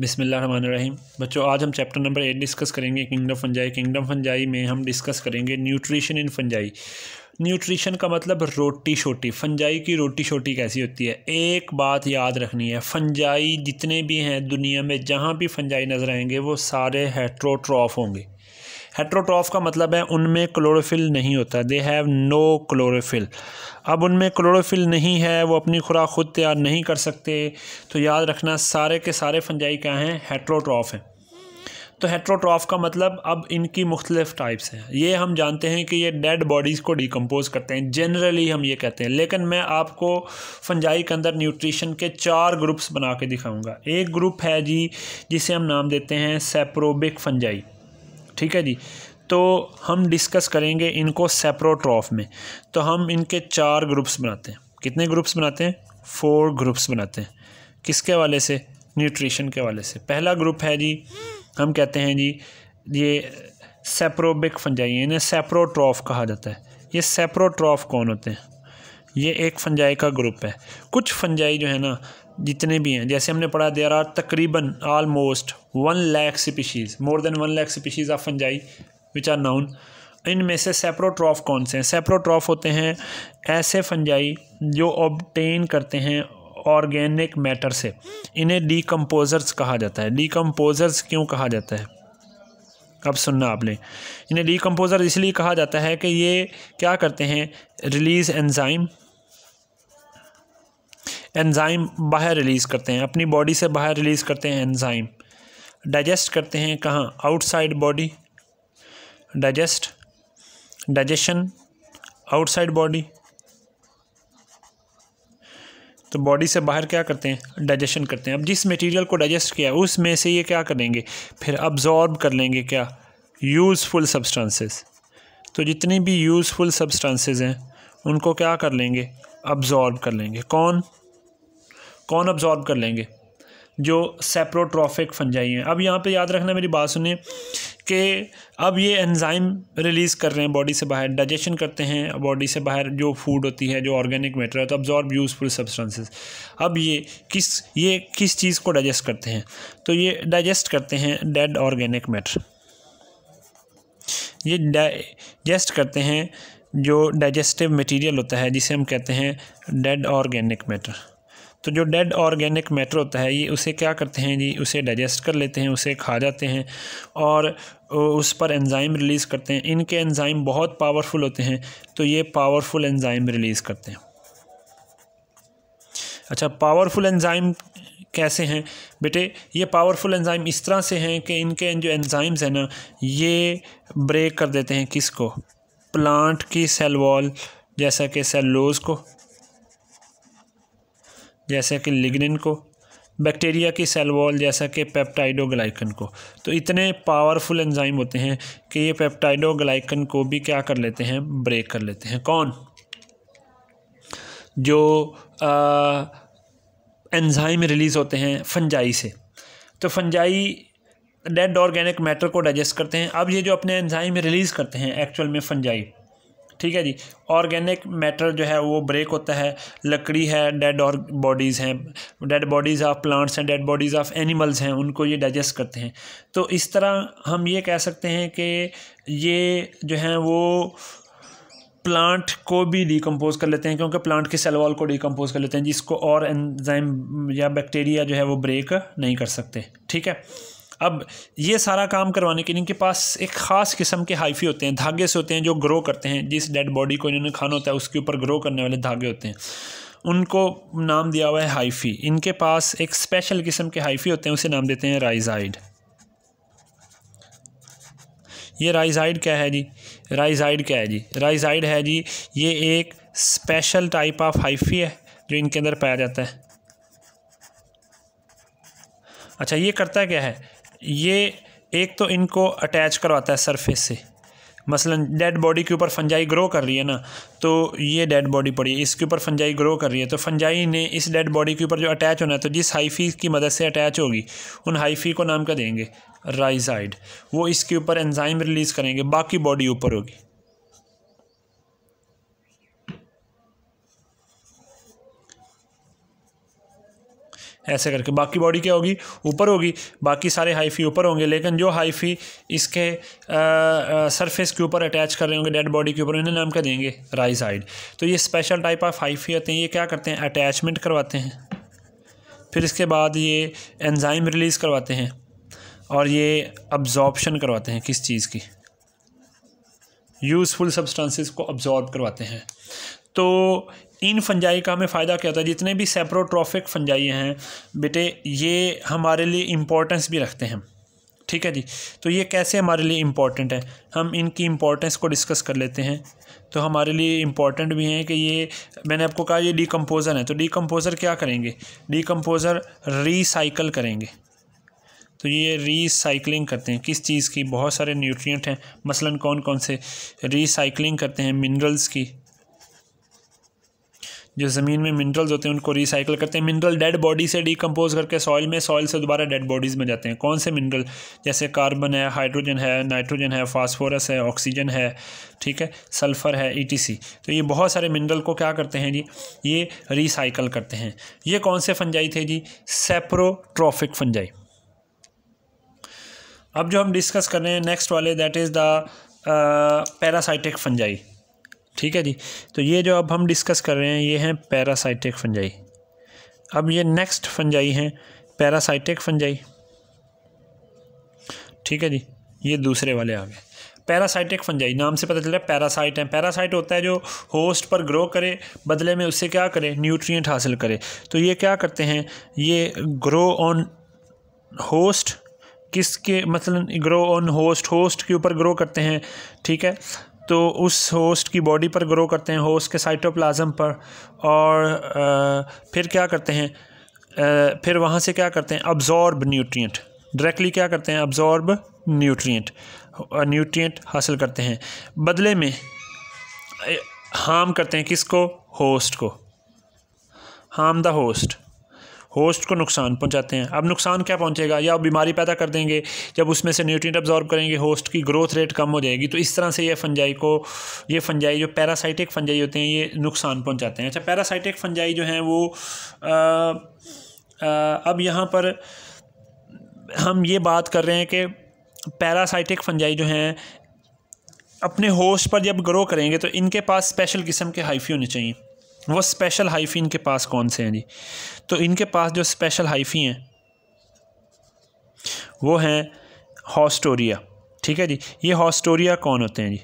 बिसमीम बच्चों आज हम चैप्टर नंबर एट डिस्कस करेंगे किंगडम फंजाई किंगडम फंजाई में हम डिस्कस करेंगे न्यूट्रिशन इन फंजाई न्यूट्रिशन का मतलब रोटी छोटी फंजाई की रोटी छोटी कैसी होती है एक बात याद रखनी है फंजाई जितने भी हैं दुनिया में जहाँ भी फंजाई नज़र आएंगे वो सारे हेट्रोट्रॉफ होंगे हेट्रोट्रॉफ का मतलब है उनमें क्लोरोफिल नहीं होता दे हैव नो क्लोरोफिल अब उनमें क्लोरोफिल नहीं है वो अपनी खुराक खुद तैयार नहीं कर सकते तो याद रखना सारे के सारे फंजाई क्या हैं हेट्रोट्रॉफ हैं तो हेट्रोट्रॉफ का मतलब अब इनकी मुख्तलिफ टाइप्स हैं ये हम जानते हैं कि ये डेड बॉडीज़ को डिकम्पोज करते हैं जनरली हम ये कहते हैं लेकिन मैं आपको फंजाई के अंदर न्यूट्रिशन के चार ग्रुप्स बना के दिखाऊंगा एक ग्रुप है जी जिसे हम नाम देते हैं सेप्रोबिक फंजाई ठीक है जी तो हम डिस्कस करेंगे इनको सेप्रोट्रॉफ में तो हम इनके चार ग्रुप्स बनाते हैं कितने ग्रुप्स बनाते हैं फोर ग्रुप्स बनाते हैं किसके वाले से न्यूट्रिशन के वाले से पहला ग्रुप है जी हम कहते हैं जी ये सेप्रोबिक फंजाई इन्हें सेप्रोट्रॉफ कहा जाता है ये सेप्रोट्रॉफ कौन होते हैं ये एक फंजाई का ग्रुप है कुछ फंजाई जो है ना जितने भी हैं जैसे हमने पढ़ा देर आर तकरीबन almost one lakh species more than one lakh species of fungi which are known में से सेप्रोट्रॉफ कौन से हैं सेप्रोट्रॉफ होते हैं ऐसे फंजाई जो ऑबटेन करते हैं ऑर्गेनिक मैटर से इन्हें डीकम्पोज़र्स कहा जाता है डीकम्पोज़र्स क्यों कहा जाता है अब सुनना आपने इन्हें डीकम्पोज़र इसलिए कहा जाता है कि ये क्या करते हैं रिलीज़ एंजाइम एंज़ाइम बाहर रिलीज़ करते हैं अपनी बॉडी से बाहर रिलीज़ करते हैं एंज़ाइम डाइजेस्ट करते हैं कहाँ outside body digest digestion outside body तो बॉडी से बाहर क्या करते हैं डाइजेशन करते हैं अब जिस मटेरियल को डाइजेस्ट किया उसमें से ये क्या करेंगे फिर अब्जॉर्ब कर लेंगे क्या यूज़फुल सब्सटेंसेस तो जितनी भी यूज़फुल सब्सटेंसेस हैं उनको क्या कर लेंगे अब्जॉर्ब कर लेंगे कौन कौन अब्ज़ॉर्ब कर लेंगे जो सेप्रोट्रॉफिक फंजाई हैं अब यहाँ पे याद रखना मेरी बात सुनिए कि अब ये एंजाइम रिलीज़ कर रहे हैं बॉडी से बाहर डाइजेशन करते हैं बॉडी से बाहर जो फूड होती है जो ऑर्गेनिक मैटर है तो अब्जॉर्ब यूज़फुल सब्सटेंसेस अब ये किस ये किस चीज़ को डाइजेस्ट करते हैं तो ये डाइजेस्ट करते हैं डेड ऑर्गेनिक मैटर ये डाइजेस्ट करते हैं जो डाइजेस्टिव मटीरियल होता है जिसे हम कहते हैं डेड ऑर्गेनिक मैटर तो जो डेड ऑर्गेनिक मैटर होता है ये उसे क्या करते हैं जी उसे डाइजेस्ट कर लेते हैं उसे खा जाते हैं और उस पर एंजाइम रिलीज़ करते हैं इनके एंजाइम बहुत पावरफुल होते हैं तो ये पावरफुल एंजाइम रिलीज़ करते हैं अच्छा पावरफुल एंजाइम कैसे हैं बेटे ये पावरफुल एंजाइम इस तरह से हैं कि इनके जो एंजाइम्स हैं ना ये ब्रेक कर देते हैं किसको प्लांट की सेल वॉल जैसा कि सेलोज़ को जैसे कि लिग्निन को बैक्टीरिया की सेल वॉल जैसा कि पेप्टाइडोग्लाइकन को तो इतने पावरफुल एंजाइम होते हैं कि ये पेप्टाइडोग्लाइकन को भी क्या कर लेते हैं ब्रेक कर लेते हैं कौन जो एंजाइम रिलीज़ होते हैं फंजाई से तो फंजाई डेड ऑर्गेनिक मैटर को डाइजेस्ट करते हैं अब ये जो अपने एंजाइम रिलीज़ करते हैं एक्चुअल में फंजाई ठीक है जी ऑर्गेनिक मैटर जो है वो ब्रेक होता है लकड़ी है डेड और बॉडीज़ हैं डेड बॉडीज़ ऑफ प्लांट्स हैं डेड बॉडीज़ ऑफ एनिमल्स हैं उनको ये डाइजेस्ट करते हैं तो इस तरह हम ये कह सकते हैं कि ये जो हैं वो प्लांट को भी डिकम्पोज कर लेते हैं क्योंकि प्लांट के सेल को डिकम्पोज कर लेते हैं जिसको और एंजाइम या बैक्टीरिया जो है वो ब्रेक नहीं कर सकते ठीक है अब ये सारा काम करवाने के लिए इनके पास एक ख़ास किस्म के हाइफी होते हैं धागे से होते हैं जो ग्रो करते हैं जिस डेड बॉडी को इन्होंने खाना होता है उसके ऊपर ग्रो करने वाले धागे होते हैं उनको नाम दिया हुआ है हाइफी इनके पास एक स्पेशल किस्म के हाइफी होते हैं उसे नाम देते हैं राइजाइड ये राइजाइड क्या है जी राइजाइड क्या है जी राइजाइड है जी ये एक स्पेशल टाइप ऑफ हाइफी है जो इनके अंदर पाया जाता है अच्छा ये करता क्या है ये एक तो इनको अटैच करवाता है सरफेस से मसलन डेड बॉडी के ऊपर फंजाई ग्रो कर रही है ना तो ये डेड बॉडी पड़ी है इसके ऊपर फंजाई ग्रो कर रही है तो फंजाई ने इस डेड बॉडी के ऊपर जो अटैच होना है तो जिस हाइफी की मदद से अटैच होगी उन हाइफी को नाम का देंगे राइजाइड वो इसके ऊपर एंजाइम रिलीज़ करेंगे बाकी बॉडी ऊपर होगी ऐसे करके बाकी बॉडी क्या होगी ऊपर होगी बाकी सारे हाइफी ऊपर होंगे लेकिन जो हाइफी इसके सरफेस के ऊपर अटैच कर रहे होंगे डेड बॉडी के ऊपर इन्हें नाम क्या देंगे राइज हाइड तो ये स्पेशल टाइप ऑफ हाइफी होते हैं ये क्या करते हैं अटैचमेंट करवाते हैं फिर इसके बाद ये एनजाइम रिलीज़ करवाते हैं और ये अब्जॉर्बशन करवाते हैं किस चीज़ की यूज़फुल सब्सटेंसेस को अब्जॉर्ब करवाते हैं तो इन फंजाई का हमें फ़ायदा क्या होता है जितने भी सेप्रोट्रॉफिक फंजाई हैं बेटे ये हमारे लिए इम्पोर्टेंस भी रखते हैं ठीक है जी तो ये कैसे हमारे लिए इम्पॉर्टेंट है हम इनकी इम्पोर्टेंस को डिस्कस कर लेते हैं तो हमारे लिए इम्पॉर्टेंट भी हैं कि ये मैंने आपको कहा ये डिकम्पोज़र है तो डिकम्पोज़र क्या करेंगे डिकम्पोज़र रिसाइकल करेंगे तो ये रिसाइकलिंग करते हैं किस चीज़ की बहुत सारे न्यूट्रिएंट हैं मसलन कौन कौन से रिसाइकलिंग करते हैं मिनरल्स की जो ज़मीन में मिनरल्स होते हैं उनको रिसाइकिल करते हैं मिनरल डेड बॉडी से डिकम्पोज करके सॉइल में सॉइल से दोबारा डेड बॉडीज़ में जाते हैं कौन से मिनरल जैसे कार्बन है हाइड्रोजन है नाइट्रोजन है फास्फोरस है ऑक्सीजन है ठीक है सल्फ़र है ई तो ये बहुत सारे मिनरल को क्या करते हैं जी ये रिसाइकल करते हैं ये कौन से फंजाई थे जी सेप्रोट्रॉफिक फंजाई अब जो हम डिस्कस कर रहे हैं नेक्स्ट वाले that is the parasitic fungi ठीक है जी तो ये जो अब हम डिस्कस कर रहे हैं ये हैं पैरासाइटिक फंजाई अब ये नेक्स्ट फंजाई हैं पैरासाइटिक फंजाई ठीक है जी ये दूसरे वाले आ गए पैरासाइटिक फंजाई नाम से पता चला पैरासाइट है पैरासाइट होता है जो होस्ट पर ग्रो करे बदले में उससे क्या करे न्यूट्रिएंट हासिल करे तो ये क्या करते हैं ये ग्रो ऑन होस्ट किसके मतलब ग्रो ऑन होस्ट होस्ट के ऊपर ग्रो करते हैं ठीक है तो उस होस्ट की बॉडी पर ग्रो करते हैं होस्ट के साइटोप्लाज्म पर और फिर क्या करते हैं फिर वहाँ से क्या करते हैं अब्ज़ॉर्ब न्यूट्रिएंट डायरेक्टली क्या करते हैं अब्ज़ॉर्ब न्यूट्रिएंट न्यूट्रिएंट हासिल करते हैं बदले में हार्म करते हैं किसको होस्ट को हार्म द होस्ट होस्ट को नुकसान पहुंचाते हैं अब नुकसान क्या पहुंचेगा या बीमारी पैदा कर देंगे जब उसमें से न्यूट्रिएंट अब्जॉर्ब करेंगे होस्ट की ग्रोथ रेट कम हो जाएगी तो इस तरह से ये फंजाई को ये फंजाई जो पैरासाइटिक फंजाई होते हैं ये नुकसान पहुँचाते हैं अच्छा पैरासाइटिक फंजाई जो हैं वो आ, आ, अब यहाँ पर हम ये बात कर रहे हैं कि पैरासाइटिक फंजाई जो हैं अपने होस्ट पर जब ग्रो करेंगे तो इनके पास स्पेशल किस्म के हाइफी होने चाहिए वो स्पेशल हाइफ़ी इनके पास कौन से हैं जी तो इनके पास जो स्पेशल हाइफ़ी हैं वो हैं हॉस्टोरिया ठीक है जी ये हॉस्टोरिया कौन होते हैं जी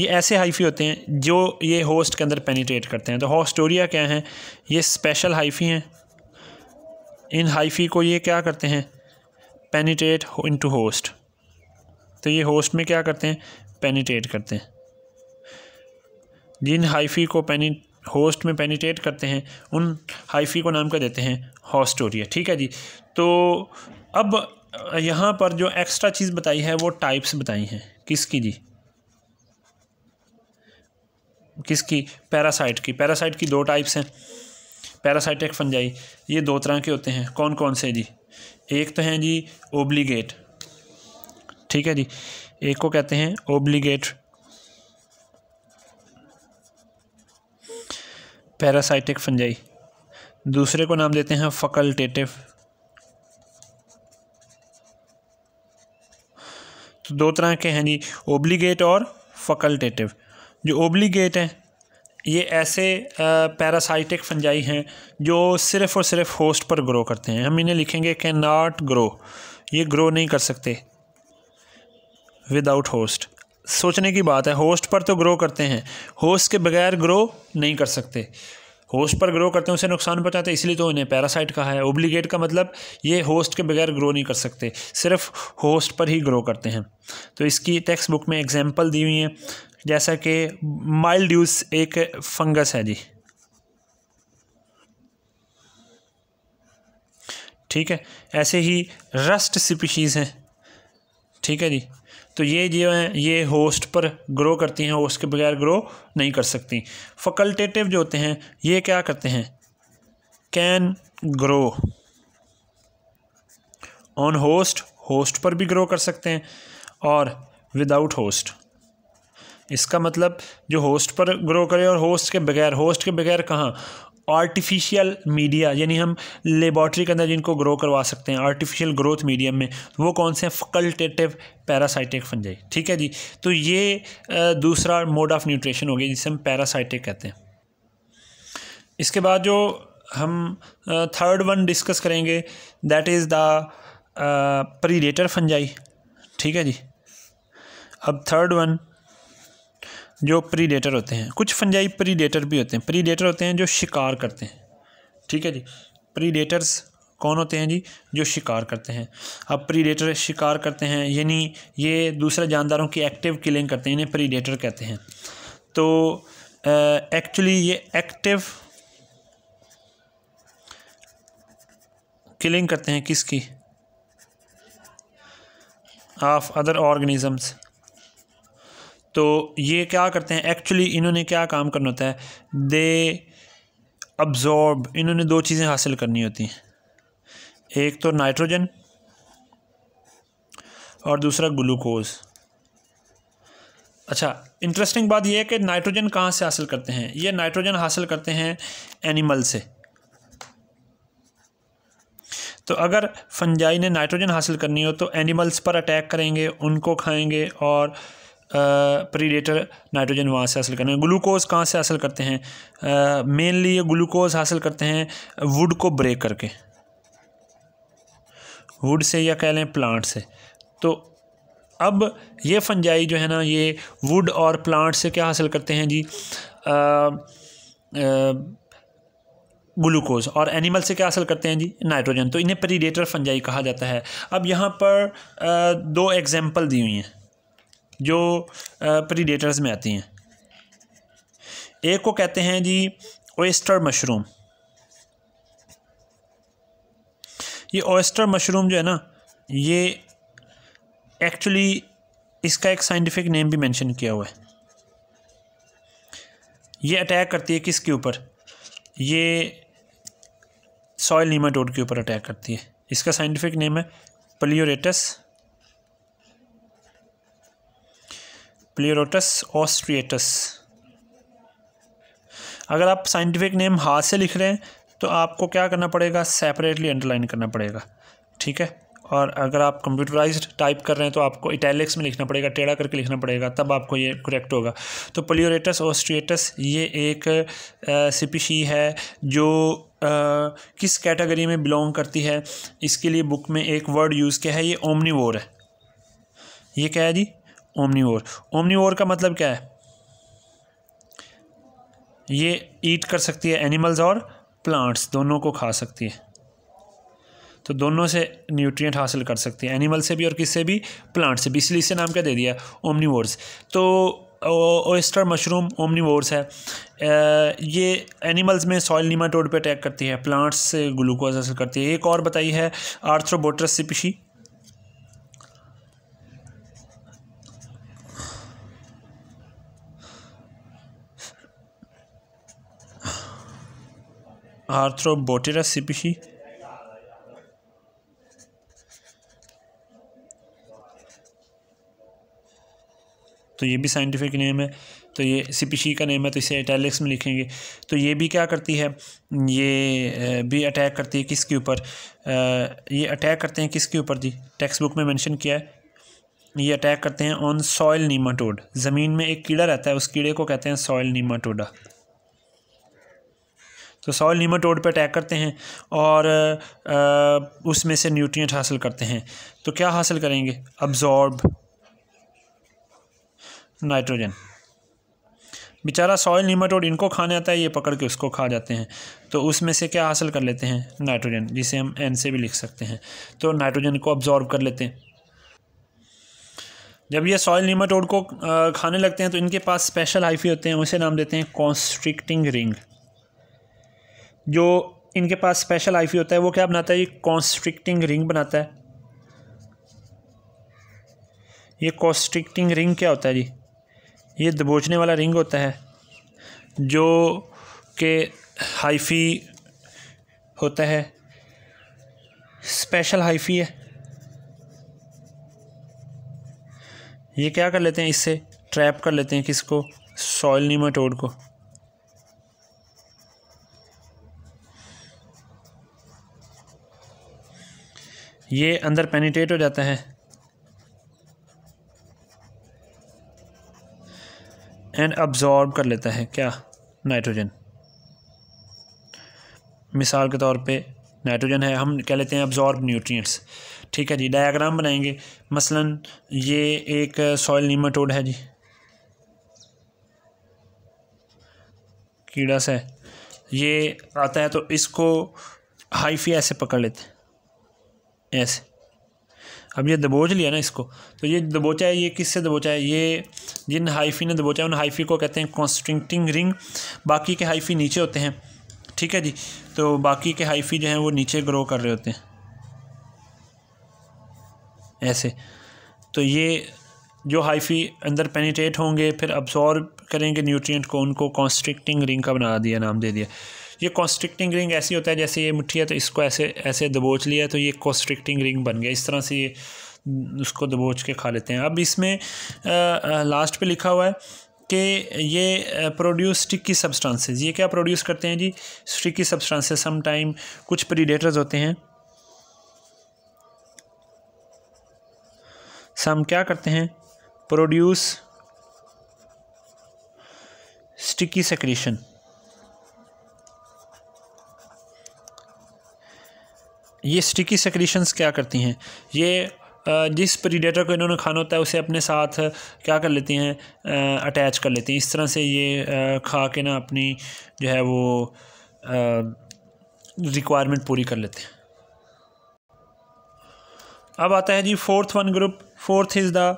ये ऐसे हाइफ़ी होते हैं जो ये होस्ट के अंदर पेनिट्रेट करते हैं तो हॉस्टोरिया क्या हैं ये स्पेशल हाइफ़ी हैं इन हाइफ़ी को ये क्या करते हैं पेनिट्रेट इनटू होस्ट तो ये होस्ट में क्या करते हैं पेनिट्रेट करते हैं जिन हाइफी को पेनी होस्ट में पेनीटेट करते हैं उन हाइफी को नाम का देते हैं हॉस्टोरिया ठीक है जी तो अब यहाँ पर जो एक्स्ट्रा चीज़ बताई है वो टाइप्स बताई हैं किसकी जी किसकी पैरासाइट की पैरासाइट की दो टाइप्स हैं पैरासाइटिक फंजाई ये दो तरह के होते हैं कौन कौन से जी एक तो हैं जी ओब्लीगेट ठीक है जी एक को कहते हैं ओब्लीगेट पैरासाइटिक फंजाई दूसरे को नाम देते हैं फकल्टेटिव तो दो तरह के हैं जी ओब्लीगेट और फकल्टेटिव जो ओब्लीगेट हैं ये ऐसे पैरासाइटिक फंजाई हैं जो सिर्फ़ और सिर्फ होस्ट पर ग्रो करते हैं हम इन्हें लिखेंगे कैन नॉट ग्रो ये ग्रो नहीं कर सकते विदाउट होस्ट सोचने की बात है होस्ट पर तो ग्रो करते हैं होस्ट के बगैर ग्रो नहीं कर सकते होस्ट पर ग्रो करते हैं उसे नुकसान पहुँचाते हैं इसलिए तो उन्हें पैरासाइट कहा है ओब्लीगेट का मतलब ये होस्ट के बगैर ग्रो नहीं कर सकते सिर्फ होस्ट पर ही ग्रो करते हैं तो इसकी टेक्स्ट बुक में एग्जाम्पल दी हुई है जैसा कि माइल्ड यूज एक फंगस है जी ठीक है ऐसे ही रस्ट स्पीशीज़ हैं ठीक है जी तो ये जो हैं ये होस्ट पर ग्रो करती हैं होस्ट के बगैर ग्रो नहीं कर सकती फकल्टेटिव जो होते हैं ये क्या करते हैं can grow on host host पर भी ग्रो कर सकते हैं और विदाउट होस्ट इसका मतलब जो होस्ट पर ग्रो करे और होस्ट के बगैर होस्ट के बगैर कहाँ आर्टिफिशियल मीडिया यानी हम लेबॉर्ट्री के अंदर जिनको ग्रो करवा सकते हैं आर्टिफिशियल ग्रोथ मीडियम में वो कौन से हैं फकल्टेटिव पैरासाइटिक फंजाई ठीक है जी तो ये दूसरा मोड ऑफ न्यूट्रिशन हो गया जिसे हम पैरासाइटिक कहते हैं इसके बाद जो हम थर्ड वन डिस्कस करेंगे that is the predator fungi ठीक है जी अब थर्ड वन जो प्रीडेटर होते हैं कुछ फंजाई प्रीडेटर भी होते हैं प्रीडेटर होते हैं जो शिकार करते हैं ठीक है जी प्रीडेटर्स कौन होते हैं जी जो शिकार करते हैं अब प्रीडेटर शिकार करते हैं यानी ये दूसरे जानदारों की एक्टिव किलिंग करते हैं इन्हें प्रीडेटर कहते हैं तो एक्चुअली ये एक्टिव किलिंग करते हैं किसकी ऑफ अदर ऑर्गेनिजम्स तो ये क्या करते हैं एक्चुअली इन्होंने क्या काम करना होता है दे अब्जॉर्ब इन्होंने दो चीज़ें हासिल करनी होती हैं एक तो नाइट्रोजन और दूसरा ग्लूकोज़ अच्छा इंटरेस्टिंग बात यह है कि नाइट्रोजन कहाँ से हासिल करते हैं ये नाइट्रोजन हासिल करते हैं एनिमल से तो अगर फंजाई ने नाइट्रोजन हासिल करनी हो तो एनिमल्स पर अटैक करेंगे उनको खाएंगे और प्रीडेटर नाइट्रोजन वहाँ से हासिल करना हैं ग्लूकोज़ कहाँ से हासिल करते हैं मेनली ये ग्लूकोज़ हासिल करते हैं वुड को ब्रेक करके वुड से या कह लें प्लांट से तो अब ये फंजाई जो है ना ये वुड और प्लांट से क्या हासिल करते हैं जी ग्लूकोज और एनिमल से क्या हासिल करते हैं जी नाइट्रोजन तो इन्हें प्रीडेटर फंजाई कहा जाता है अब यहाँ पर आ, दो एग्जांपल दी हुई हैं जो प्रीडेटर्स में आती हैं एक को कहते हैं जी ओएस्टर मशरूम ये ओएस्टर मशरूम जो है ना ये एक्चुअली इसका एक साइंटिफिक नेम भी मेंशन किया हुआ है ये अटैक करती है किसके ऊपर ये सॉयल नीमाटोड के ऊपर अटैक करती है इसका साइंटिफिक नेम है पलियोरेटस प्लेरोटस ऑस्ट्रिएटस अगर आप साइंटिफिक नेम हाथ से लिख रहे हैं तो आपको क्या करना पड़ेगा सेपरेटली अंडरलाइन करना पड़ेगा ठीक है और अगर आप कंप्यूटराइज टाइप कर रहे हैं तो आपको इटैलिक्स में लिखना पड़ेगा टेढ़ा करके लिखना पड़ेगा तब आपको ये करेक्ट होगा तो पोलियोरेटस ऑस्ट्रिएटस ये एक सिपिशी है जो आ, किस कैटेगरी में बिलोंग करती है इसके लिए बुक में एक वर्ड यूज़ किया है ये ओमनीवोर है ये क्या है जी ओमनी ओर का मतलब क्या है ये ईट कर सकती है एनिमल्स और प्लांट्स दोनों को खा सकती है तो दोनों से न्यूट्रिएंट हासिल कर सकती है एनिमल से भी और किससे भी प्लांट से भी इसलिए इसे नाम क्या दे दिया ओमनीवोर्स तो ओइस्टर मशरूम ओमनीवोर्स है ये एनिमल्स में सॉइल नीमाटोड पे अटैक करती है प्लांट्स से ग्लूकोज हासिल करती है एक और बताई है आर्थ्रोबोट्रस सिपिशी आर्थ्रोबोटेरा सीपीसी तो ये भी साइंटिफिक नेम है तो ये सीपीसी का नेम है तो इसे इटैलिक्स में लिखेंगे तो ये भी क्या करती है ये भी अटैक करती है किसके ऊपर ये अटैक करते हैं किसके ऊपर जी टेक्स्ट बुक में मेंशन किया है ये अटैक करते हैं ऑन सॉयल नीमाटोड ज़मीन में एक कीड़ा रहता है उस कीड़े को कहते हैं सॉयल नीमाटोडा तो सॉइल नीमाटोड पर अटैक करते हैं और उसमें से न्यूट्रिएंट हासिल करते हैं तो क्या हासिल करेंगे अब्जॉर्ब नाइट्रोजन बेचारा सॉयल नीमाटोड इनको खाने आता है ये पकड़ के उसको खा जाते हैं तो उसमें से क्या हासिल कर लेते हैं नाइट्रोजन जिसे हम एन से भी लिख सकते हैं तो नाइट्रोजन को अब्जॉर्ब कर लेते हैं जब ये सॉयल नीमाटोड को खाने लगते हैं तो इनके पास स्पेशल हाइफी होते हैं उसे नाम देते हैं कॉन्स्ट्रिक्टिंग रिंग जो इनके पास स्पेशल आईफी होता है वो क्या बनाता है ये कॉन्स्ट्रिक्टिंग रिंग बनाता है ये कॉन्स्ट्रिक्टिंग रिंग क्या होता है जी ये दबोचने वाला रिंग होता है जो के हाइफी होता है स्पेशल हाइफी है ये क्या कर लेते हैं इससे ट्रैप कर लेते हैं किसको सॉइल नीमाटोड को ये अंदर पेनिट्रेट हो जाता है एंड अब्जॉर्ब कर लेता है क्या नाइट्रोजन मिसाल के तौर पे नाइट्रोजन है हम कह लेते हैं अब्जॉर्ब न्यूट्रिएंट्स ठीक है जी डायग्राम बनाएंगे मसलन ये एक सॉइल नीमाटोड है जी कीड़ा सा है ये आता है तो इसको हाइफी ऐसे पकड़ लेते हैं ऐसे अब ये दबोच लिया ना इसको तो ये दबोचा है ये किससे दबोचा है ये जिन हाइफी ने दबोचा है उन हाइफी को कहते हैं कॉन्स्ट्रिंगटिंग रिंग बाकी के हाइफी नीचे होते हैं ठीक है जी तो बाकी के हाइफी जो हैं वो नीचे ग्रो कर रहे होते हैं ऐसे तो ये जो हाइफी अंदर पेनिटेट होंगे फिर अब्सॉर्ब करेंगे न्यूट्रिएंट को उनको कॉन्स्ट्रिक्टिंग रिंग का बना दिया नाम दे दिया ये कॉन्स्ट्रिक्टिंग रिंग ऐसी होता है जैसे ये मुट्ठी है तो इसको ऐसे ऐसे दबोच लिया तो ये कॉन्स्ट्रिक्टिंग रिंग बन गया इस तरह से ये उसको दबोच के खा लेते हैं अब इसमें लास्ट पे लिखा हुआ है कि ये प्रोड्यूस स्टिकी सब्सटेंसेस ये क्या प्रोड्यूस करते हैं जी स्टिकी सब्सटेंसेस सम टाइम कुछ प्रीडेटर्स होते हैं सम क्या करते हैं प्रोड्यूस स्टिकी सेक्रेशन ये स्टिकी सेक्रीशंस क्या करती हैं ये जिस प्रीडेटर को इन्होंने खाना होता है उसे अपने साथ क्या कर लेती हैं अटैच कर लेती हैं इस तरह से ये खा के ना अपनी जो है वो रिक्वायरमेंट पूरी कर लेते हैं अब आता है जी fourth one group fourth is the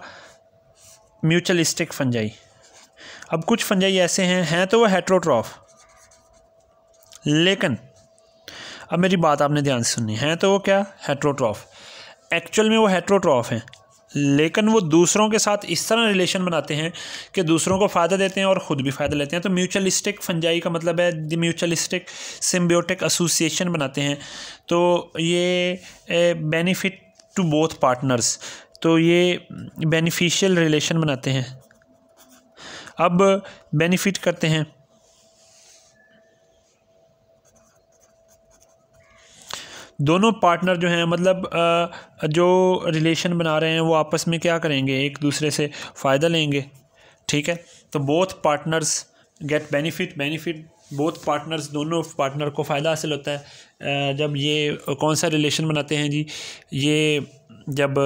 mutualistic fungi अब कुछ फंजाई ऐसे हैं हैं तो वह हेट्रोट्रॉफ लेकिन अब मेरी बात आपने ध्यान से सुनी है तो वो क्या हेट्रोट्रॉफ एक्चुअल में वो हेट्रोट्रॉफ हैं लेकिन वो दूसरों के साथ इस तरह रिलेशन बनाते हैं कि दूसरों को फ़ायदा देते हैं और ख़ुद भी फ़ायदा लेते हैं तो म्यूचुअलिस्टिक फंजाई का मतलब है द म्यूचुअलिस्टिक सिम्बियोटिक एसोसिएशन बनाते हैं तो ये बेनिफिट टू बोथ पार्टनर्स तो ये बेनिफिशियल रिलेशन बनाते हैं अब बेनिफिट करते हैं दोनों पार्टनर जो हैं मतलब जो रिलेशन बना रहे हैं वो आपस में क्या करेंगे एक दूसरे से फ़ायदा लेंगे ठीक है तो both partners get benefit benefit both partners दोनों पार्टनर को फ़ायदा हासिल होता है जब ये कौन सा रिलेशन बनाते हैं जी ये जब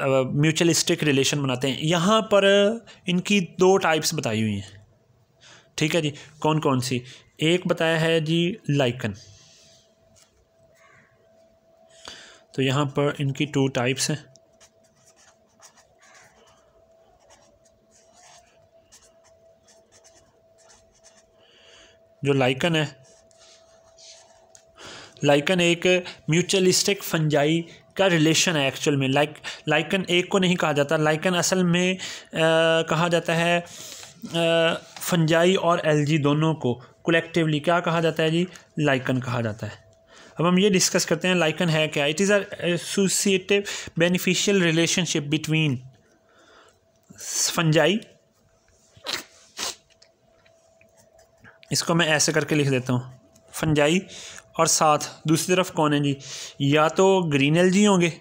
म्यूचुअलिस्टिक रिलेशन बनाते हैं यहाँ पर इनकी दो टाइप्स बताई हुई हैं ठीक है जी कौन कौन सी एक बताया है जी लाइकन तो यहाँ पर इनकी टू टाइप्स हैं जो लाइकन है लाइकन एक म्यूचुअलिस्टिक फंजाई का रिलेशन है एक्चुअल में लाइक लाइकन एक को नहीं कहा जाता लाइकन असल में आ, कहा जाता है आ, फंजाई और एलजी दोनों को कलेक्टिवली क्या कहा जाता है जी लाइकन कहा जाता है अब हम ये डिस्कस करते हैं लाइकन है क्या it is a associative beneficial relationship between fungi इसको मैं ऐसे करके लिख देता हूँ फंजाई और साथ दूसरी तरफ कौन है जी या तो ग्रीन एलजी होंगे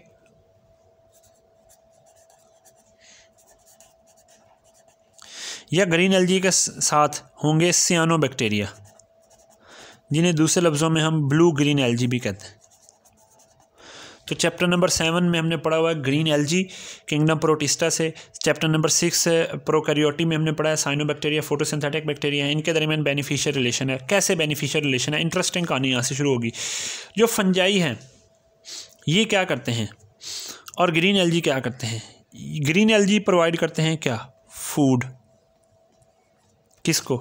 या ग्रीन एलजी के साथ होंगे सियानो बैक्टीरिया जिन्हें दूसरे लफ्ज़ों में हम ब्लू ग्रीन एल भी कहते हैं तो चैप्टर नंबर सेवन में हमने पढ़ा हुआ है ग्रीन एलजी किंगडम प्रोटिस्टा से चैप्टर नंबर सिक्स प्रोकैरियोटी में हमने पढ़ा है साइनोबैक्टीरिया फोटोसिंथेटिक बैक्टीरिया है इनके दरमियान बेनिफिशियल रिलेशन है कैसे बेनिफिशियल रिलेशन है इंटरेस्टिंग कहानी यहाँ से शुरू होगी जो फंजाई है ये क्या करते हैं और ग्रीन एल क्या करते हैं ग्रीन एल प्रोवाइड करते हैं क्या फूड किसको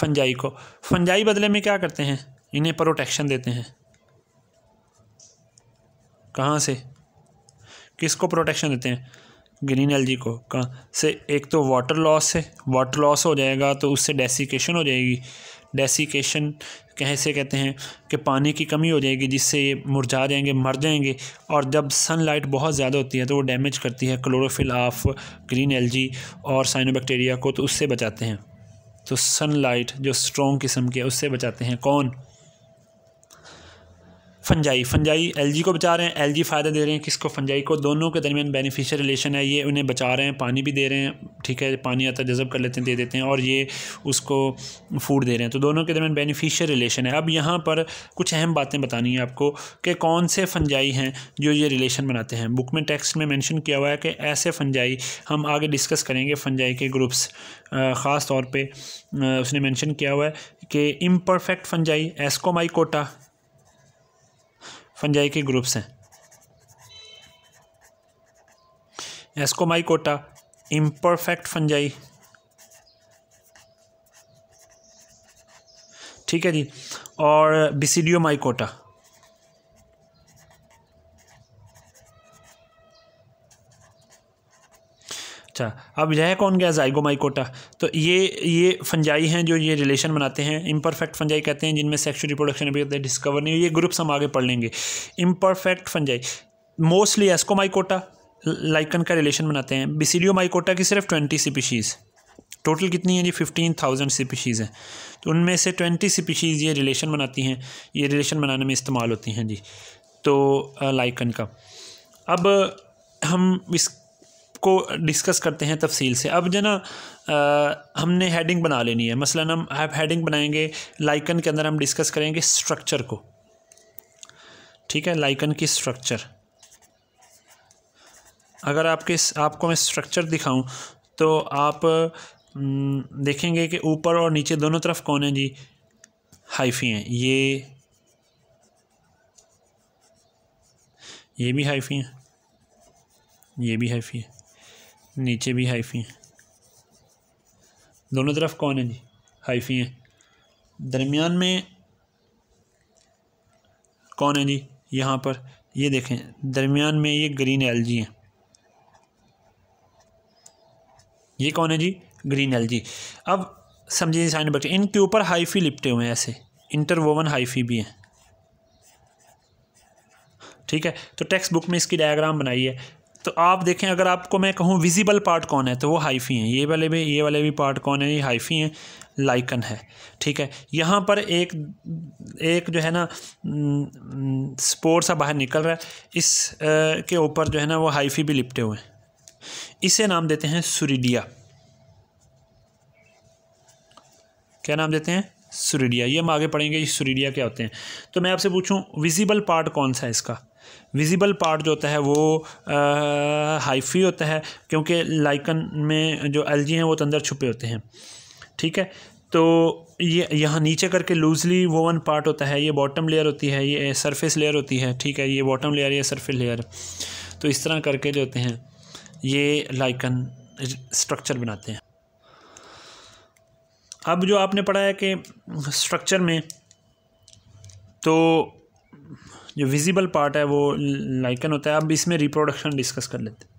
फंजाई को फंजाई बदले में क्या करते हैं इन्हें प्रोटेक्शन देते हैं कहाँ से किसको प्रोटेक्शन देते हैं ग्रीन एलजी को कहाँ से एक तो वाटर लॉस से वाटर लॉस हो जाएगा तो उससे डेसिकेशन हो जाएगी डेसिकेशन कैसे कहते हैं कि पानी की कमी हो जाएगी जिससे ये मुरझा जाएंगे मर जाएंगे और जब सनलाइट बहुत ज़्यादा होती है तो वो डैमेज करती है क्लोरोफिल ऑफ ग्रीन एलजी और साइनोबैक्टीरिया को तो उससे बचाते हैं तो सनलाइट जो स्ट्रॉन्ग किस्म के उससे बचाते हैं कौन फंजाई फंजाई एलजी को बचा रहे हैं एलजी फ़ायदा दे रहे हैं किसको फंजाई को दोनों के दरमियान बेनिफिशियल रिलेशन है ये उन्हें बचा रहे हैं पानी भी दे रहे हैं ठीक है पानी आता है जज़ब कर लेते हैं दे देते हैं और ये उसको फूड दे रहे हैं तो दोनों के दरमियान बेनिफिशियल रिलेशन है अब यहाँ पर कुछ अहम बातें बतानी है आपको कि कौन से फंजाई हैं जो ये रिलेशन बनाते हैं बुक में टेक्स्ट में मेंशन किया हुआ है कि ऐसे फंजाई हम आगे डिस्कस करेंगे फंजाई के ग्रुप्स ख़ास तौर पर उसने मैंशन किया हुआ है कि इम्परफेक्ट फंजाई एस्कोमाइकोटा फंजाई के ग्रुप्स हैं एस्कोमाइकोटा इम्परफेक्ट फंजाई ठीक है जी और बिसिडियो माइकोटा अच्छा अब यह कौन गया जाइगो माइकोटा तो ये ये फंजाई हैं जो ये रिलेशन बनाते हैं इम्परफेक्ट फंजाई कहते हैं जिनमें सेक्शुअल रिप्रोडक्शन अभी डिस्कवर नहीं हुई ये ग्रुप्स हम आगे पढ़ लेंगे imperfect fungi mostly ascomycota lichen का रिलेशन बनाते हैं बिसीडियो माइकोटा की सिर्फ ट्वेंटी स्पीशीज़ टोटल कितनी है जी फिफ्टीन थाउजेंड स्पीशीज़ हैं तो उनमें से ट्वेंटी स्पीशीज़ ये रिलेशन बनाती हैं ये रिलेशन बनाने में इस्तेमाल होती हैं जी तो लाइकन का अब हम इस को डिस्कस करते हैं तफसील से अब जना ना हमने हेडिंग बना लेनी है मसलन हम हेडिंग बनाएंगे लाइकन के अंदर हम डिस्कस करेंगे स्ट्रक्चर को ठीक है लाइकन की स्ट्रक्चर अगर आपके आपको मैं स्ट्रक्चर दिखाऊं तो आप हम्म, देखेंगे कि ऊपर और नीचे दोनों तरफ कौन है जी हाइफ़ी हैं ये ये भी हाइफ़ी हैं ये भी हाइफ़ी है नीचे भी हाइफ़ी हैं दोनों तरफ कौन है जी हाइफ़ी हैं दरमियान में कौन है जी यहाँ पर ये देखें दरमियान में ये ग्रीन एलजी हैं ये कौन है जी ग्रीन एलजी अब समझिए साइन बच्चे इनके ऊपर हाइफी लिपटे हुए हैं ऐसे इंटरवोवन हाइफी भी हैं ठीक है तो टेक्स्ट बुक में इसकी डायग्राम बनाई है तो आप देखें अगर आपको मैं कहूँ विजिबल पार्ट कौन है तो वो हाइफी हैं ये वाले भी ये वाले भी पार्ट कौन है ये हाइफी हैं लाइकन है ठीक है यहाँ पर एक एक जो है ना स्पोर सा बाहर निकल रहा है इस आ, के ऊपर जो है ना वो हाइफी भी लिपटे हुए हैं इसे नाम देते हैं सुरीडिया क्या नाम देते हैं सुरीडिया ये हम आगे पढ़ेंगे सुरीडिया क्या होते हैं तो मैं आपसे पूछूं विजिबल पार्ट कौन सा है इसका विजिबल पार्ट जो होता है वो आ, हाइफी होता है क्योंकि लाइकन में जो एलजी हैं वो तो अंदर छुपे होते हैं ठीक है तो ये यहाँ नीचे करके लूजली वोवन पार्ट होता है ये बॉटम लेयर होती है ये सरफेस लेयर होती है ठीक है ये बॉटम लेयर या सरफेस लेयर तो इस तरह करके जो होते हैं ये लाइकन स्ट्रक्चर बनाते हैं अब जो आपने पढ़ा है कि स्ट्रक्चर में तो जो विजिबल पार्ट है वो लाइकन होता है अब इसमें रिप्रोडक्शन डिस्कस कर लेते हैं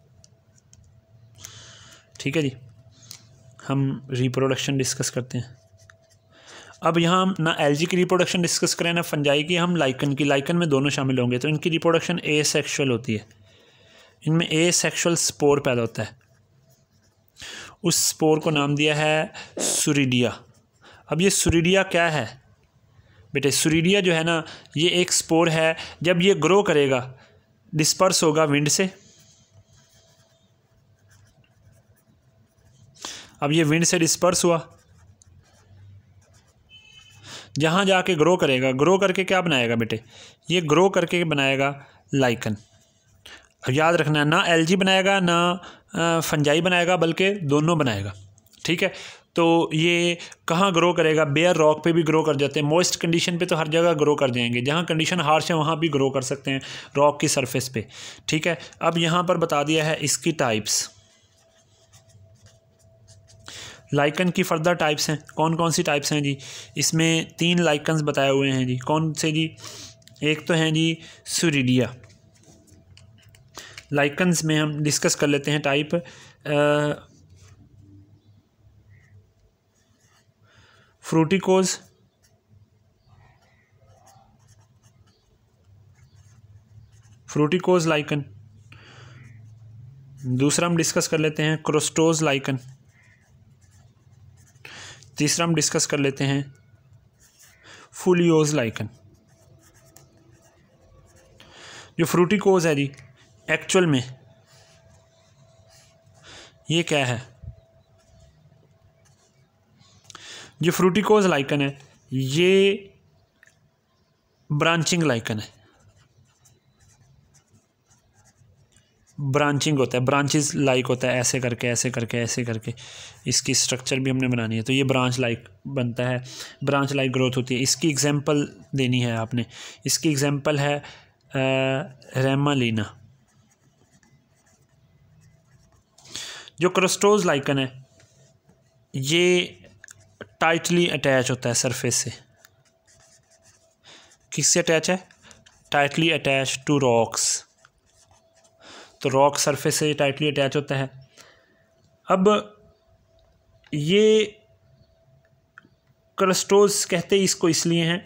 ठीक है जी हम रिप्रोडक्शन डिस्कस करते हैं अब यहाँ हम ना एलजी की रिप्रोडक्शन डिस्कस करें ना फंजाई की हम लाइकन की लाइकन में दोनों शामिल होंगे तो इनकी रिप्रोडक्शन ए होती है इनमें ए सेक्शुअल स्पोर पैदा होता है उस स्पोर को नाम दिया है सुरीडिया अब ये सुरीडिया क्या है बेटे सुरीडिया जो है ना ये एक स्पोर है जब ये ग्रो करेगा डिस्पर्स होगा विंड से अब ये विंड से डिस्पर्स हुआ जहाँ जाके ग्रो करेगा ग्रो करके क्या बनाएगा बेटे ये ग्रो करके बनाएगा लाइकन अब याद रखना ना एलजी बनाएगा ना फंजाई बनाएगा बल्कि दोनों बनाएगा ठीक है तो ये कहाँ ग्रो करेगा बेयर रॉक पे भी ग्रो कर जाते हैं मोइस्ट कंडीशन पे तो हर जगह ग्रो कर जाएंगे जहाँ कंडीशन हार्श है वहाँ भी ग्रो कर सकते हैं रॉक की सरफेस पे ठीक है अब यहाँ पर बता दिया है इसकी टाइप्स लाइकन की फर्दर टाइप्स हैं कौन कौन सी टाइप्स हैं जी इसमें तीन लाइकन्स बताए हुए हैं जी कौन से जी एक तो हैं जी सुरीडिया लाइकन्स में हम डिस्कस कर लेते हैं टाइप फ्रूटिकोज फ्रूटिकोज लाइकन दूसरा हम डिस्कस कर लेते हैं क्रोस्टोज लाइकन तीसरा हम डिस्कस कर लेते हैं फुलियोज लाइकन जो फ्रूटिकोज है जी एक्चुअल में ये क्या है जो फ्रूटिकोज लाइकन है ये ब्रांचिंग लाइकन है ब्रांचिंग होता है ब्रांचेस लाइक होता है ऐसे करके ऐसे करके ऐसे करके इसकी स्ट्रक्चर भी हमने बनानी है तो ये ब्रांच लाइक बनता है ब्रांच लाइक ग्रोथ होती है इसकी एग्जांपल देनी है आपने इसकी एग्जांपल है लीना जो क्रस्टोज लाइकन है ये टाइटली अटैच होता है सरफेस से किससे अटैच है टाइटली अटैच टू रॉक्स तो रॉक सरफेस से टाइटली अटैच होता है अब ये क्रस्टोज कहते इसको इसलिए हैं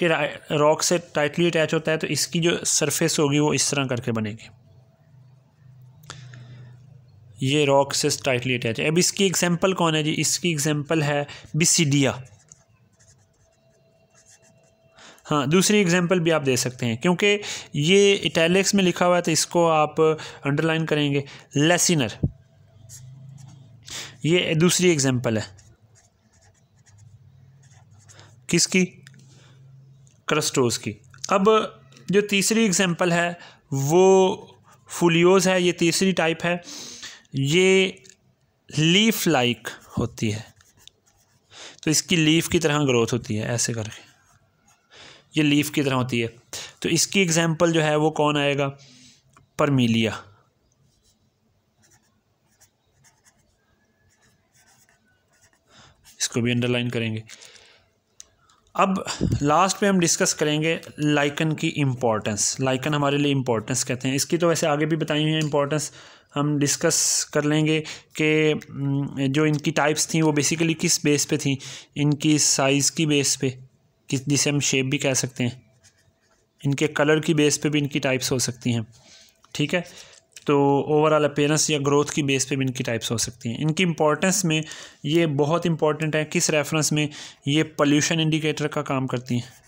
कि रॉक से टाइटली अटैच होता है तो इसकी जो सरफेस होगी वो इस तरह करके बनेगी ये रॉक से टाइटली अटैच है अब इसकी एग्जांपल कौन है जी इसकी एग्जांपल है बिसिडिया हाँ दूसरी एग्जांपल भी आप दे सकते हैं क्योंकि ये इटैलिक्स में लिखा हुआ है तो इसको आप अंडरलाइन करेंगे लेसिनर ये दूसरी एग्जांपल है किसकी क्रस्टोज की अब जो तीसरी एग्जांपल है वो फुलियोज़ है ये तीसरी टाइप है ये लीफ लाइक होती है तो इसकी लीफ की तरह ग्रोथ होती है ऐसे करके ये लीफ की तरह होती है तो इसकी एग्जांपल जो है वो कौन आएगा परमीलिया इसको भी अंडरलाइन करेंगे अब लास्ट में हम डिस्कस करेंगे लाइकन की इम्पोर्टेंस लाइकन हमारे लिए इम्पोर्टेंस कहते हैं इसकी तो वैसे आगे भी बताई हुई है इम्पोर्टेंस हम डिस्कस कर लेंगे कि mm, जो इनकी टाइप्स थी वो बेसिकली किस बेस पे थी इनकी साइज़ की बेस पे किस जिसे हम शेप भी कह सकते हैं इनके कलर की बेस पे भी इनकी टाइप्स हो सकती हैं ठीक है तो ओवरऑल अपेयरेंस या ग्रोथ की बेस पे भी इनकी टाइप्स हो सकती हैं इनकी इंपॉर्टेंस में ये बहुत इंपॉर्टेंट है किस रेफरेंस में ये पोल्यूशन इंडिकेटर का काम करती हैं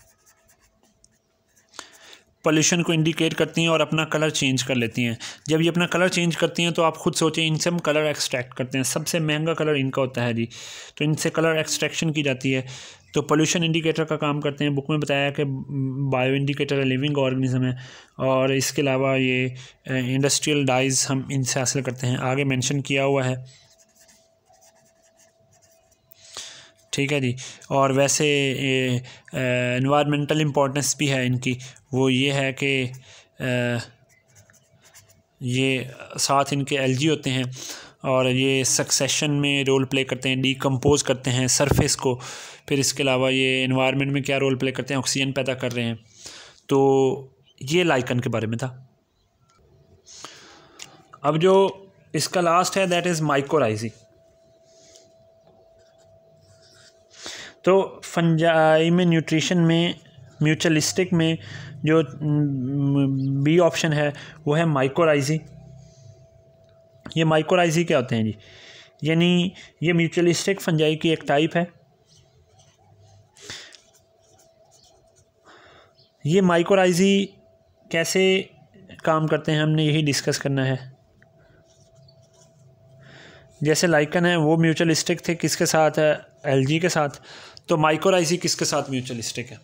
पोल्यूशन को इंडिकेट करती हैं और अपना कलर चेंज कर लेती हैं जब ये अपना कलर चेंज करती हैं तो आप खुद सोचें इनसे हम कलर एक्सट्रैक्ट करते हैं सबसे महंगा कलर इनका होता है जी तो इनसे कलर एक्सट्रैक्शन की जाती है तो पोल्यूशन इंडिकेटर का काम करते हैं बुक में बताया कि बायो इंडिकेटर लिविंग ऑर्गेनिज्म है और इसके अलावा ये इंडस्ट्रियल डाइज हम इनसे हासिल करते हैं आगे मेंशन किया हुआ है ठीक है जी और वैसे इन्वायरमेंटल इम्पोर्टेंस भी है इनकी वो ये है कि ये साथ इनके एलजी होते हैं और ये सक्सेशन में रोल प्ले करते हैं डीकम्पोज करते हैं सरफेस को फिर इसके अलावा ये इन्वायरमेंट में क्या रोल प्ले करते हैं ऑक्सीजन पैदा कर रहे हैं तो ये लाइकन के बारे में था अब जो इसका लास्ट है दैट इज़ माइकोराइजी तो फंजाई में न्यूट्रिशन में म्यूचलिस्टिक में जो बी ऑप्शन है वो है माइकोराइजी ये माइकोराइजी क्या होते हैं जी यानी ये म्यूचुअलिस्टिक फंजाई की एक टाइप है ये माइकोराइजी कैसे काम करते हैं हमने यही डिस्कस करना है जैसे लाइकन है वो म्यूचुअलिस्टिक थे किसके साथ है एलजी के साथ तो माइकोराइजी किसके साथ म्यूचुअलिस्टिक है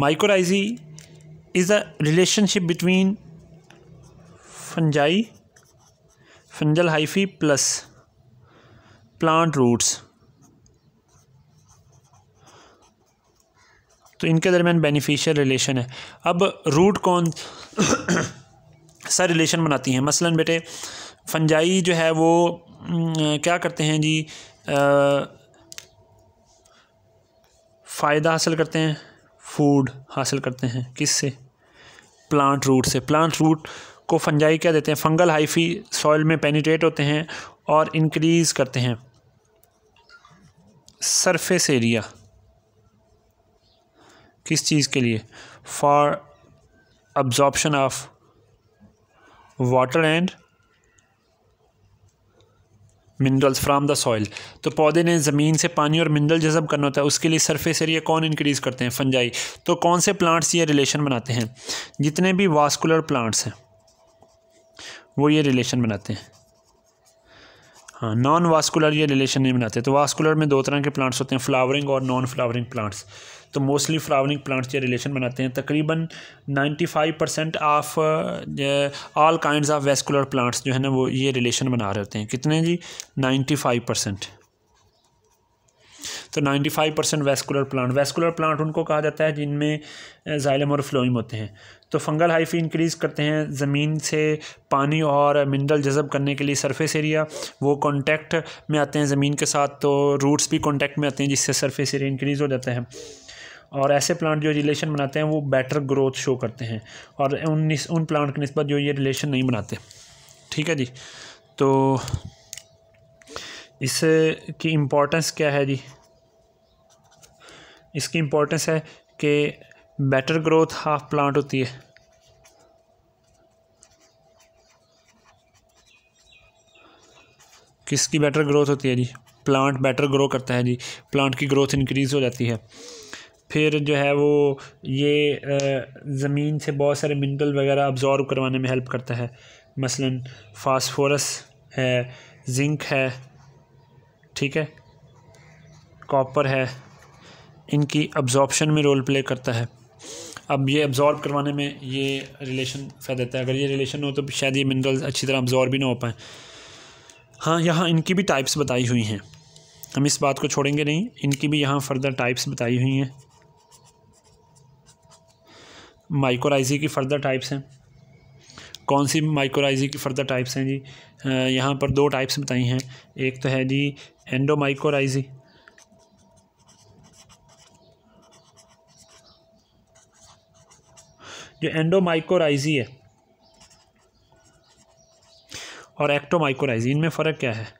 mycorrhizae is the relationship between fungi fungal hyphae plus plant roots तो इनके दरमियान बेनिफिशियल रिलेशन है अब रूट कौन सा रिलेशन बनाती हैं मसलन बेटे फंजाई जो है वो क्या करते हैं जी फ़ायदा हासिल करते हैं फूड हासिल करते हैं किससे प्लांट रूट से प्लांट रूट को फंजाई क्या देते हैं फंगल हाइफी सॉइल में पेनीट्रेट होते हैं और इंक्रीज़ करते हैं सरफेस एरिया किस चीज़ के लिए for absorption of water and minerals from the soil तो पौधे ने ज़मीन से पानी और मिनरल जज़ब करना होता है उसके लिए सरफेस एरिया कौन इंक्रीज़ करते हैं फंजाई तो कौन से प्लांट्स ये रिलेशन बनाते हैं जितने भी वास्कुलर प्लांट्स हैं वो ये रिलेशन बनाते हैं हाँ नॉन वास्कुलर ये रिलेशन नहीं बनाते तो वास्कुलर में दो तरह के प्लांट्स होते हैं फ्लावरिंग और नॉन फ्लावरिंग प्लांट्स तो मोस्टली फ्लावरिंग प्लांट्स ये रिलेशन बनाते हैं तकरीबन ninety five percent of all kind of vascular plants जो है ना वो ये रिलेशन बना रहे होते हैं कितने जी नाइन्टी फाइव परसेंट तो ninety five percent vascular plant vascular plant उनको कहा जाता है जिनमें जाइलम uh, और फ्लोइम होते हैं तो फंगल हाइफी इंक्रीज़ करते हैं ज़मीन से पानी और मिनरल जज़ब करने के लिए सरफेस एरिया वो कॉन्टैक्ट में आते हैं ज़मीन के साथ तो रूट्स भी कॉन्टैक्ट में आते हैं जिससे सरफेस एरिया इंक्रीज़ हो जाता है और ऐसे प्लांट जो रिलेशन बनाते हैं वो बेटर ग्रोथ शो करते हैं और उन उन प्लांट की नस्बत जो ये रिलेशन नहीं बनाते ठीक है जी तो इस की इम्पोर्टेंस क्या है जी इसकी इम्पोर्टेंस है कि बेटर ग्रोथ हाफ प्लांट होती है किसकी बेटर ग्रोथ होती है जी प्लांट बेटर ग्रो करता है जी प्लांट की ग्रोथ इंक्रीज़ हो जाती है फिर जो है वो ये ज़मीन से बहुत सारे मिनरल वगैरह अब्ज़ॉर्व करवाने में हेल्प करता है मसलन फास्फोरस है जिंक है ठीक है कॉपर है इनकी अब्जॉर्बशन में रोल प्ले करता है अब ये अब्जॉर्ब करवाने में ये रिलेशन फ़ायदा देता है अगर ये रिलेशन हो तो शायद ये मिनरल्स अच्छी तरह अब्जॉर्ब भी ना हो पाए हाँ यहाँ इनकी भी टाइप्स बताई हुई हैं हम इस बात को छोड़ेंगे नहीं इनकी भी यहाँ फर्दर टाइप्स बताई हुई हैं माइकोराइजी की फ़र्दर टाइप्स हैं कौन सी माइकोराइजी की फ़र्दर टाइप्स हैं जी यहाँ पर दो टाइप्स बताई हैं एक तो है जी एंडोमाइकोराइजी जो एंडोमाइकोराइजी है और एक्टोमाइकोराइजी इनमें फ़र्क क्या है